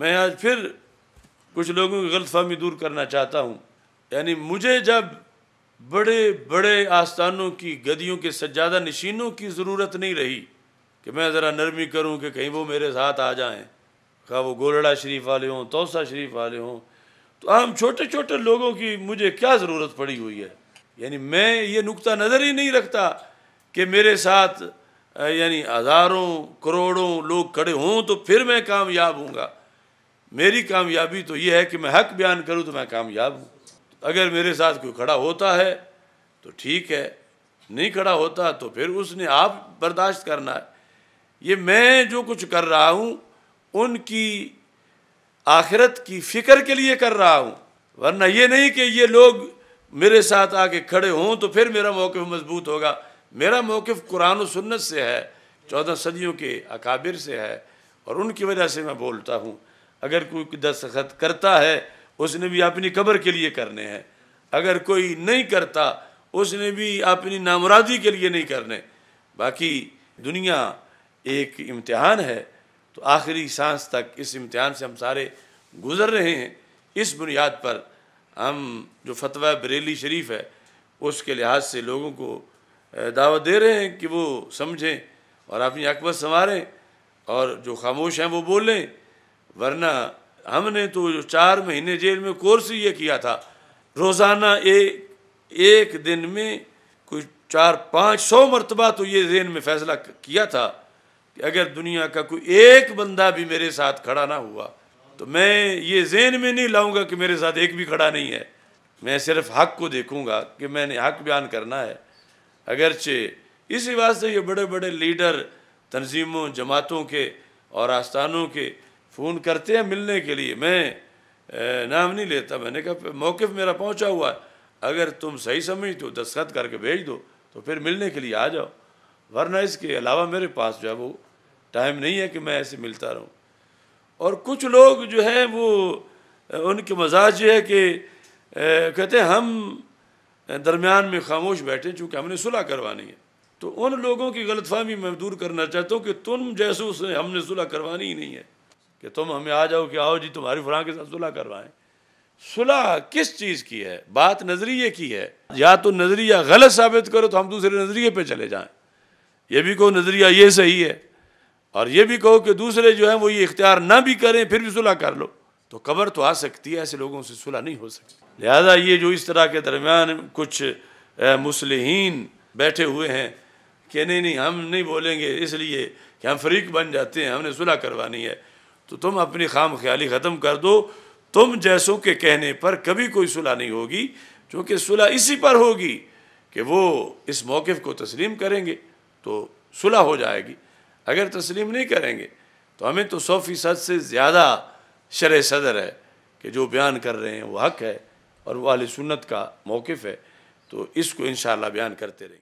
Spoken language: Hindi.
मैं आज फिर कुछ लोगों की गलतफहमी दूर करना चाहता हूँ यानी मुझे जब बड़े बड़े आस्थानों की गदियों के सज्जादा नशीनों की ज़रूरत नहीं रही कि मैं ज़रा नरमी करूँ कि कहीं वो मेरे साथ आ जाएं खा वो गोलड़ा शरीफ वाले हों तोसा शरीफ वाले हों तो हम छोटे छोटे लोगों की मुझे क्या ज़रूरत पड़ी हुई है यानी मैं ये नुकता नज़र ही नहीं रखता कि मेरे साथ यानी हज़ारों करोड़ों लोग खड़े हों तो फिर मैं कामयाब हूँगा मेरी कामयाबी तो ये है कि मैं हक बयान करूँ तो मैं कामयाब हूँ अगर मेरे साथ कोई खड़ा होता है तो ठीक है नहीं खड़ा होता तो फिर उसने आप बर्दाश्त करना है ये मैं जो कुछ कर रहा हूँ उनकी आखिरत की फ़िक्र के लिए कर रहा हूँ वरना ये नहीं कि ये लोग मेरे साथ आके खड़े हों तो फिर मेरा मौक़ मजबूत होगा मेरा मौक़ कुरान सुन्नत से है चौदह सदियों के अकाबिर से है और उनकी वजह से मैं बोलता हूँ अगर कोई दस्तखत करता है उसने भी अपनी कब्र के लिए करने हैं अगर कोई नहीं करता उसने भी अपनी नामरादी के लिए नहीं करने बाकी दुनिया एक इम्तिहान है तो आखिरी सांस तक इस इम्तिहान से हम सारे गुज़र रहे हैं इस बुनियाद पर हम जो फतवा बरेली शरीफ है उसके लिहाज से लोगों को दावत दे रहे हैं कि वो समझें और अपनी अकबर संवारें और जो खामोश हैं वो बोलें वरना हमने तो जो चार महीने जेल में कोर्स ये किया था रोज़ाना एक एक दिन में कोई चार पाँच सौ मरतबा तो ये जेन में फैसला किया था कि अगर दुनिया का कोई एक बंदा भी मेरे साथ खड़ा ना हुआ तो मैं ये जेन में नहीं लाऊंगा कि मेरे साथ एक भी खड़ा नहीं है मैं सिर्फ हक को देखूंगा कि मैंने हक बयान करना है अगरचे इसी वास्ते ये बड़े बड़े लीडर तनजीमों जमातों के और आस्थानों के फ़ोन करते हैं मिलने के लिए मैं नाम नहीं लेता मैंने कहा मौक़ मेरा पहुंचा हुआ है अगर तुम सही समझते हो दस्खत करके भेज दो तो फिर मिलने के लिए आ जाओ वरना इसके अलावा मेरे पास जो है वो टाइम नहीं है कि मैं ऐसे मिलता रहूँ और कुछ लोग जो हैं वो उनके मजाज ये है कि कहते हैं हम दरमियान में खामोश बैठे चूँकि हमने सुलह करवानी है तो उन लोगों की गलतफहमी मैं दूर करना चाहता हूँ कि तुम जैसे उसने हमने सुलह करवानी ही नहीं है कि तुम हमें आ जाओ कि आओ जी तुम्हारी फलाह के साथ सुलह करवाएं सुलह किस चीज़ की है बात नज़रिए की है या तो नज़रिया गलत साबित करो तो हम दूसरे नज़रिए पे चले जाएं ये भी कहो नज़रिया ये सही है और ये भी कहो कि दूसरे जो हैं वो ये इख्तियार ना भी करें फिर भी सुलह कर लो तो कबर तो आ सकती है ऐसे लोगों से सुलह नहीं हो सकती लिहाजा ये जो इस तरह के दरमियान कुछ मुसलिन बैठे हुए हैं कि नहीं नहीं हम नहीं बोलेंगे इसलिए कि हम फ्रीक बन जाते हैं हमने सुलह करवानी है तो तुम अपनी खाम ख्याली ख़त्म कर दो तुम जैसों के कहने पर कभी कोई सुलह नहीं होगी क्योंकि सुलह इसी पर होगी कि वो इस मौक़ को तस्लीम करेंगे तो सुलह हो जाएगी अगर तस्लीम नहीं करेंगे तो हमें तो सौ फ़ीसद से ज़्यादा शर सदर है कि जो बयान कर रहे हैं वो हक है और वह सुन्नत का मौक़ है तो इसको इन बयान करते रहेंगे